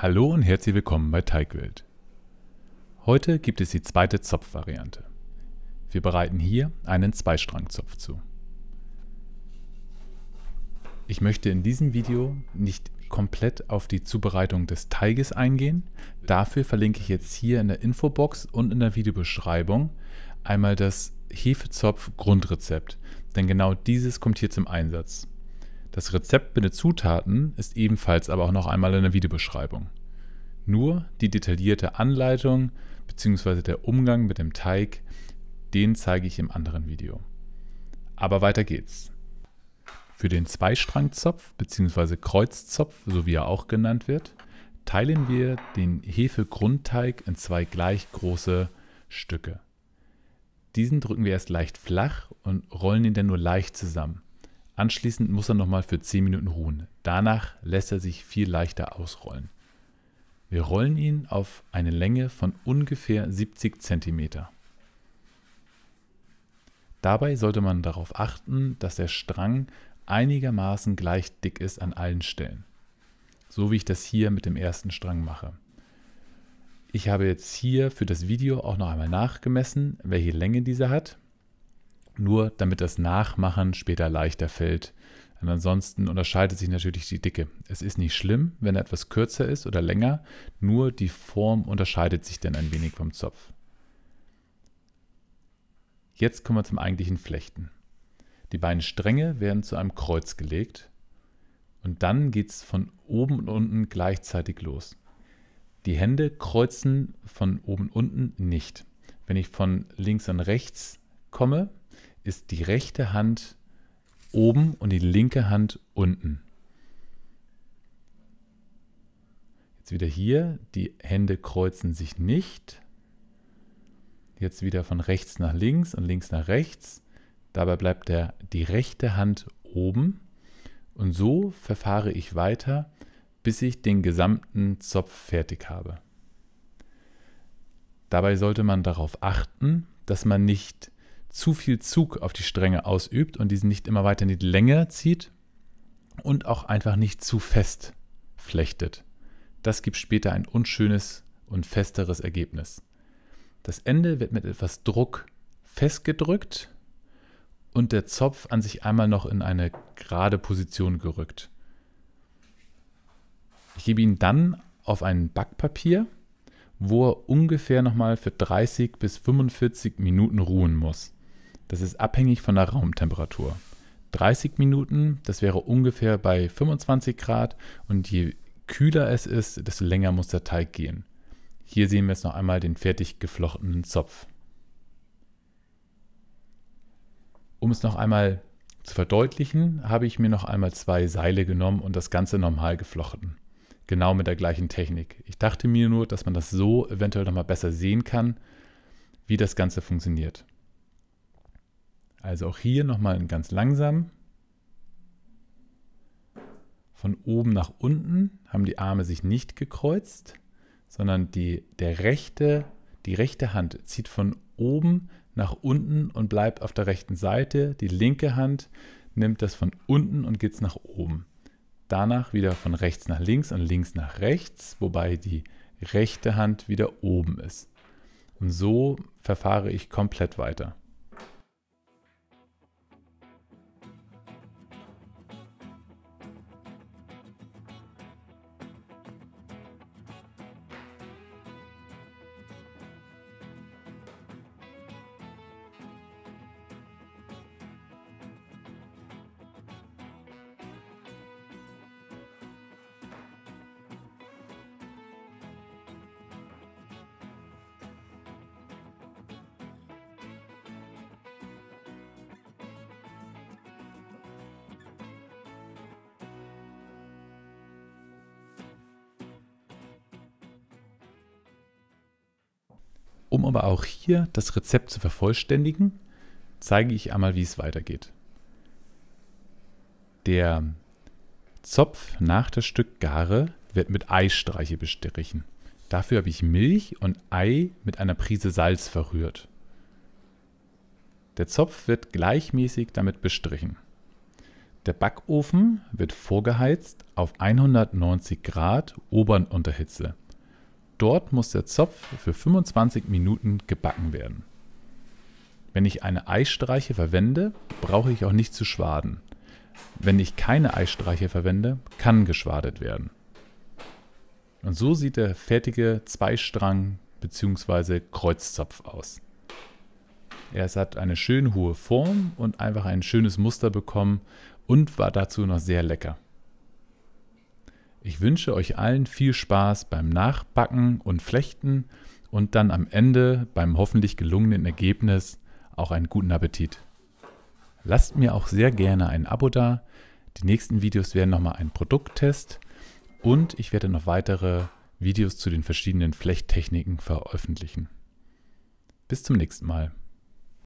Hallo und herzlich willkommen bei Teigwild. Heute gibt es die zweite Zopfvariante. Wir bereiten hier einen Zweistrangzopf zu. Ich möchte in diesem Video nicht komplett auf die Zubereitung des Teiges eingehen. Dafür verlinke ich jetzt hier in der Infobox und in der Videobeschreibung einmal das Hefezopf Grundrezept, denn genau dieses kommt hier zum Einsatz. Das Rezept mit den Zutaten ist ebenfalls aber auch noch einmal in der Videobeschreibung. Nur die detaillierte Anleitung bzw. der Umgang mit dem Teig, den zeige ich im anderen Video. Aber weiter geht's. Für den Zweistrangzopf bzw. Kreuzzopf, so wie er auch genannt wird, teilen wir den Hefegrundteig in zwei gleich große Stücke. Diesen drücken wir erst leicht flach und rollen ihn dann nur leicht zusammen. Anschließend muss er nochmal für 10 Minuten ruhen. Danach lässt er sich viel leichter ausrollen. Wir rollen ihn auf eine Länge von ungefähr 70 cm. Dabei sollte man darauf achten, dass der Strang einigermaßen gleich dick ist an allen Stellen. So wie ich das hier mit dem ersten Strang mache. Ich habe jetzt hier für das Video auch noch einmal nachgemessen, welche Länge dieser hat nur damit das Nachmachen später leichter fällt. Und ansonsten unterscheidet sich natürlich die Dicke. Es ist nicht schlimm, wenn etwas kürzer ist oder länger, nur die Form unterscheidet sich dann ein wenig vom Zopf. Jetzt kommen wir zum eigentlichen Flechten. Die beiden Stränge werden zu einem Kreuz gelegt und dann geht es von oben und unten gleichzeitig los. Die Hände kreuzen von oben und unten nicht. Wenn ich von links an rechts komme, ist die rechte Hand oben und die linke Hand unten. Jetzt wieder hier, die Hände kreuzen sich nicht. Jetzt wieder von rechts nach links und links nach rechts. Dabei bleibt der, die rechte Hand oben. Und so verfahre ich weiter, bis ich den gesamten Zopf fertig habe. Dabei sollte man darauf achten, dass man nicht zu viel Zug auf die Stränge ausübt und diesen nicht immer weiter in die Länge zieht und auch einfach nicht zu fest flechtet. Das gibt später ein unschönes und festeres Ergebnis. Das Ende wird mit etwas Druck festgedrückt und der Zopf an sich einmal noch in eine gerade Position gerückt. Ich gebe ihn dann auf ein Backpapier, wo er ungefähr nochmal für 30 bis 45 Minuten ruhen muss. Das ist abhängig von der Raumtemperatur. 30 Minuten, das wäre ungefähr bei 25 Grad und je kühler es ist, desto länger muss der Teig gehen. Hier sehen wir jetzt noch einmal den fertig geflochtenen Zopf. Um es noch einmal zu verdeutlichen, habe ich mir noch einmal zwei Seile genommen und das Ganze normal geflochten. Genau mit der gleichen Technik. Ich dachte mir nur, dass man das so eventuell noch mal besser sehen kann, wie das Ganze funktioniert. Also auch hier nochmal ganz langsam. Von oben nach unten haben die Arme sich nicht gekreuzt, sondern die, der rechte, die rechte Hand zieht von oben nach unten und bleibt auf der rechten Seite. Die linke Hand nimmt das von unten und geht es nach oben. Danach wieder von rechts nach links und links nach rechts, wobei die rechte Hand wieder oben ist. Und so verfahre ich komplett weiter. Um aber auch hier das Rezept zu vervollständigen, zeige ich einmal, wie es weitergeht. Der Zopf nach der Stückgare wird mit Eistreiche bestrichen. Dafür habe ich Milch und Ei mit einer Prise Salz verrührt. Der Zopf wird gleichmäßig damit bestrichen. Der Backofen wird vorgeheizt auf 190 Grad Ober- und Unterhitze. Dort muss der Zopf für 25 Minuten gebacken werden. Wenn ich eine Eisstreiche verwende, brauche ich auch nicht zu schwaden. Wenn ich keine Eisstreiche verwende, kann geschwadet werden. Und so sieht der fertige Zweistrang bzw. Kreuzzopf aus. Er hat eine schön hohe Form und einfach ein schönes Muster bekommen und war dazu noch sehr lecker. Ich wünsche euch allen viel Spaß beim Nachbacken und Flechten und dann am Ende beim hoffentlich gelungenen Ergebnis auch einen guten Appetit. Lasst mir auch sehr gerne ein Abo da. Die nächsten Videos werden nochmal ein Produkttest und ich werde noch weitere Videos zu den verschiedenen Flechttechniken veröffentlichen. Bis zum nächsten Mal.